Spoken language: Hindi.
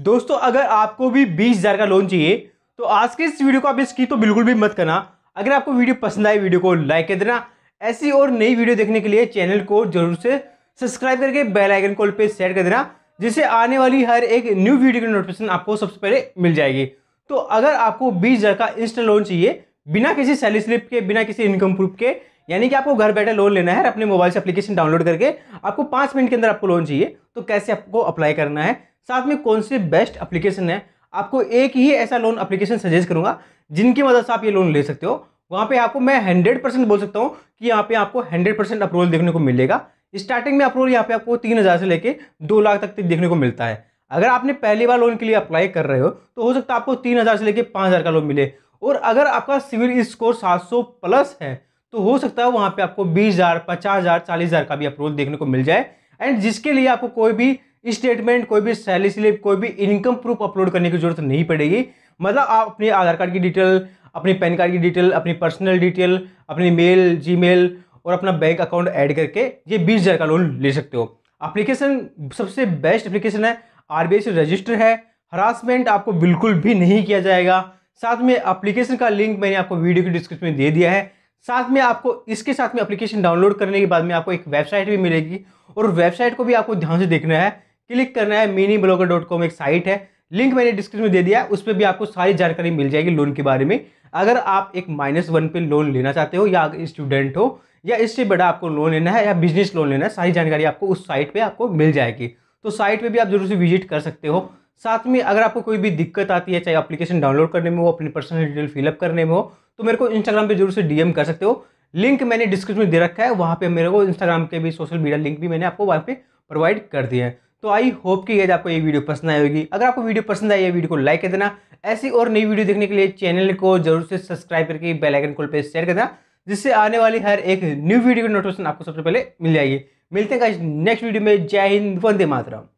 दोस्तों अगर आपको भी बीस हज़ार का लोन चाहिए तो आज के इस वीडियो को आप इसकी तो बिल्कुल भी मत करना अगर आपको वीडियो पसंद आए वीडियो को लाइक कर देना ऐसी और नई वीडियो देखने के लिए चैनल को जरूर से सब्सक्राइब करके बेल आइकन कॉल पे सेट कर देना जिससे आने वाली हर एक न्यू वीडियो की नोटिफिकेशन आपको सबसे पहले मिल जाएगी तो अगर आपको बीस हज़ार का इंस्टा लोन चाहिए बिना किसी सैलरी स्लिप के बिना किसी इनकम प्रूफ के यानी कि आपको घर बैठे लोन लेना है अपने मोबाइल से एप्लीकेशन डाउनलोड करके आपको पाँच मिनट के अंदर आपको लोन चाहिए तो कैसे आपको अप्लाई करना है साथ में कौन से बेस्ट अप्लीकेशन है आपको एक ही ऐसा लोन अप्लीकेशन सजेस्ट करूंगा जिनकी मदद से आप ये लोन ले सकते हो वहाँ पे आपको मैं हंड्रेड परसेंट बोल सकता हूँ कि यहाँ पे आपको हंड्रेड परसेंट अप्रूवल देखने को मिलेगा स्टार्टिंग में अप्रूवल यहाँ पे आपको तीन हज़ार से लेके दो लाख तक देखने को मिलता है अगर आपने पहली बार लोन के लिए अप्लाई कर रहे हो तो हो सकता है आपको तीन हज़ार से लेके पाँच हज़ार का लोन मिले और अगर आपका सिविल स्कोर सात सौ प्लस है तो हो सकता है वहाँ पर आपको बीस हज़ार पचास हज़ार चालीस हज़ार का भी अप्रूवल देखने को मिल जाए एंड जिसके लिए आपको कोई भी स्टेटमेंट कोई भी सैलरी स्लिप कोई भी इनकम प्रूफ अपलोड करने की जरूरत नहीं पड़ेगी मतलब आप अपने आधार कार्ड की डिटेल अपनी पैन कार्ड की डिटेल अपनी पर्सनल डिटेल अपनी मेल जी और अपना बैंक अकाउंट ऐड करके ये बीस हज़ार का लोन ले सकते हो एप्लीकेशन सबसे बेस्ट एप्लीकेशन है आर से रजिस्टर है हरासमेंट आपको बिल्कुल भी नहीं किया जाएगा साथ में एप्लीकेशन का लिंक मैंने आपको वीडियो के डिस्क्रिप्शन में दे दिया है साथ में आपको इसके साथ में एप्लीकेशन डाउनलोड करने के बाद में आपको एक वेबसाइट भी मिलेगी और वेबसाइट को भी आपको ध्यान से देखना है क्लिक करना है मिनी ब्लॉगर डॉट कॉम एक साइट है लिंक मैंने डिस्क्रिप्शन में दे दिया है उस पर भी आपको सारी जानकारी मिल जाएगी लोन के बारे में अगर आप एक माइनस वन पे लोन लेना चाहते हो या स्टूडेंट हो या इससे बड़ा आपको लोन लेना है या बिजनेस लोन लेना है सारी जानकारी आपको उस साइट पर आपको मिल जाएगी तो साइट पर भी आप जरूर से विजिट कर सकते हो साथ में अगर आपको कोई भी दिक्कत आती है चाहे अप्लीकेशन डाउनलोड करने में हो अपनी पर्सनल डिटेल फिलअप करने में हो तो मेरे को इंस्टाग्राम पर जरूर से डीएम कर सकते हो लिंक मैंने डिस्क्रिप्शन में दे रखा है वहाँ पर मेरे को इंस्टाग्राम के भी सोशल मीडिया लिंक भी मैंने आपको वहाँ पर प्रोवाइड कर दिया है तो आई होप कि आपको ये वीडियो पसंद आई होगी अगर आपको वीडियो पसंद आई है वीडियो को लाइक कर देना ऐसी और नई वीडियो देखने के लिए चैनल को जरूर से सब्सक्राइब करके बेल आइकन कॉल पे शेयर कर देना जिससे आने वाली हर एक न्यू वीडियो की नोटिफिकेशन आपको सबसे पहले मिल जाएगी मिलते हैं नेक्स्ट वीडियो में जय हिंद वंदे मातरम